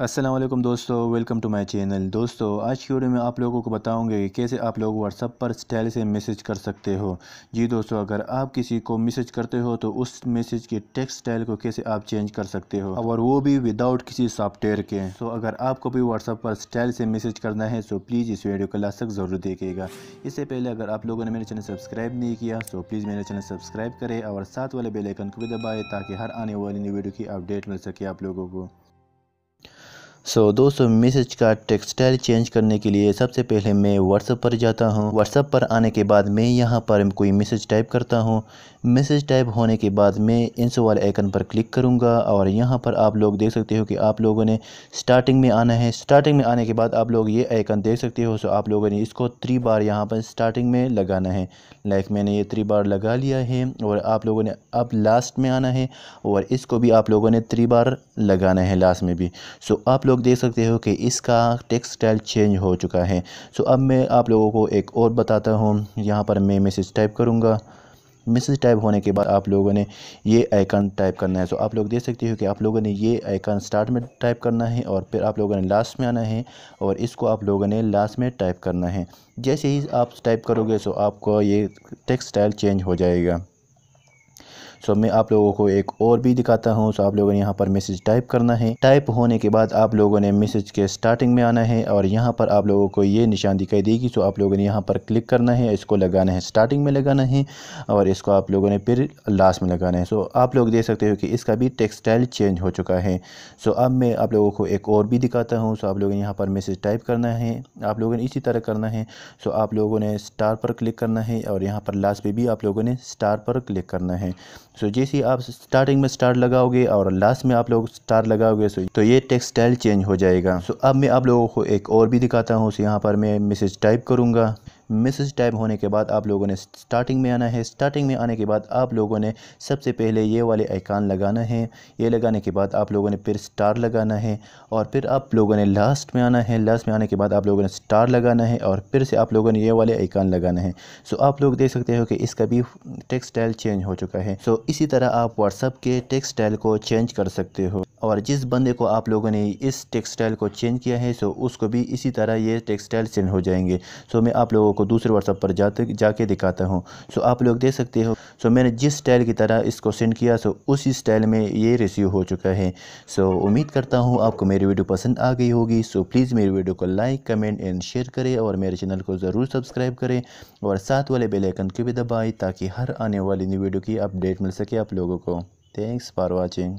असलम दोस्तों welcome to my channel दोस्तों आज की वीडियो में आप लोगों को बताऊंगे कि कैसे आप लोग व्हाट्सअप पर स्टाइल से मैसेज कर सकते हो जी दोस्तों अगर आप किसी को मैसेज करते हो तो उस मैसेज के टेक्स्ट स्टाइल को कैसे आप चेंज कर सकते हो और वो भी विदाउट किसी सॉफ्टवेयर के तो अगर आपको भी व्हाट्सअप पर स्टाइल से मैसेज करना है तो प्लीज़ इस वीडियो को लास्ट तक ज़रूर देखिएगा इससे पहले अगर आप लोगों ने मेरे चैनल सब्सक्राइब नहीं किया तो प्लीज़ मेरा चैनल सब्सक्राइब करें और साथ वाले बेलाइकन को भी दबाएँ ताकि हर आने वाली न्यू वीडियो की अपडेट मिल सके आप लोगों को सो so, दोस्तों मैसेज का टेक्सटाइल चेंज करने के लिए सबसे पहले मैं व्हाट्सअप पर जाता हूँ व्हाट्सअप पर आने के बाद मैं यहाँ पर कोई मैसेज टाइप करता हूँ मैसेज टाइप होने के बाद मैं इंस वाले आइकन पर क्लिक करूँगा और यहाँ पर आप लोग देख सकते हो कि आप लोगों ने स्टार्टिंग में आना है स्टार्टिंग में आने के बाद आप लोग ये आइकन देख सकते हो सो आप लोगों ने इसको थ्री बार यहाँ पर स्टार्टिंग में लगाना है लाइक मैंने ये थ्री बार लगा लिया है और आप लोगों ने अब लास्ट में आना है और इसको भी आप लोगों ने थ्री बार लगाना है लास्ट में भी सो आप लोग देख सकते हो कि इसका टेक्सटाइल चेंज हो चुका है सो अब मैं आप लोगों को एक और बताता हूँ यहाँ पर मैं मैसेज टाइप करूँगा मैसेज टाइप होने के बाद आप लोगों ने ये आइकन टाइप करना है सो आप लोग देख सकते हो कि आप लोगों ने ये आइकन स्टार्ट में टाइप करना है और फिर आप लोगों ने लास्ट में आना है और इसको आप लोगों ने लास्ट में टाइप करना है जैसे ही आप टाइप करोगे सो आपको ये टेक्स्ट स्टाइल चेंज हो जाएगा सो मैं आप लोगों को एक और भी दिखाता हूँ सो आप लोगों ने यहाँ पर मैसेज टाइप करना है टाइप होने के बाद आप लोगों ने मैसेज के स्टार्टिंग में आना है और यहाँ पर आप लोगों को ये निशान दिखाई देगी सो आप लोगों ने यहाँ पर क्लिक करना है इसको लगाना है स्टार्टिंग में लगाना है और इसको आप लोगों ने फिर लास्ट में लगाना है सो आप लोग देख सकते हो कि इसका भी टेक्सटाइल चेंज हो चुका है सो अब मैं आप लोगों को एक और भी दिखाता हूँ सो आप लोगों ने यहाँ पर मैसेज टाइप करना है आप लोगों ने इसी तरह करना है सो आप लोगों ने स्टार पर क्लिक करना है और यहाँ पर लास्ट पर भी आप लोगों ने स्टार पर क्लिक करना है सो so, जैसे आप स्टार्टिंग में स्टार लगाओगे और लास्ट में आप लोग स्टार लगाओगे सो तो ये टेक्सटाइल चेंज हो जाएगा सो so, अब मैं आप लोगों को एक और भी दिखाता हूँ सो यहाँ पर मैं मैसेज टाइप करूँगा मैसेज टाइप होने के बाद आप लोगों ने स्टार्टिंग में आना है स्टार्टिंग में आने के बाद आप लोगों ने सबसे पहले ये वाले आइकान लगाना है ये लगाने के बाद आप लोगों ने फिर स्टार लगाना है और फिर आप लोगों ने लास्ट में आना है लास्ट में आने के बाद आप लोगों ने स्टार लगाना है और फिर से आप लोगों ने ये वाले आइकान लगाना है सो आप लोग देख सकते हो कि इसका भी टेक्सटाइल चेंज हो चुका है सो इसी तरह आप व्हाट्सअप के टेक्सटाइल को चेंज कर सकते हो और जिस बंदे को आप लोगों ने इस टेक्सटाइल को चेंज किया है सो उसको भी इसी तरह ये टेक्सटाइल चेंज हो जाएंगे सो मैं आप लोगों को आपको दूसरे व्हाट्सअप पर जाते जाके दिखाता हूँ सो आप लोग देख सकते हो सो मैंने जिस स्टाइल की तरह इसको सेंड किया सो उसी स्टाइल में ये रिसीव हो चुका है सो उम्मीद करता हूँ आपको मेरी वीडियो पसंद आ गई होगी सो प्लीज़ मेरी वीडियो को लाइक कमेंट एंड शेयर करें और मेरे चैनल को ज़रूर सब्सक्राइब करें और साथ वाले बेलैकन को भी दबाएँ ताकि हर आने वाली न्यू वीडियो की अपडेट मिल सके आप लोगों को थैंक्स फॉर वॉचिंग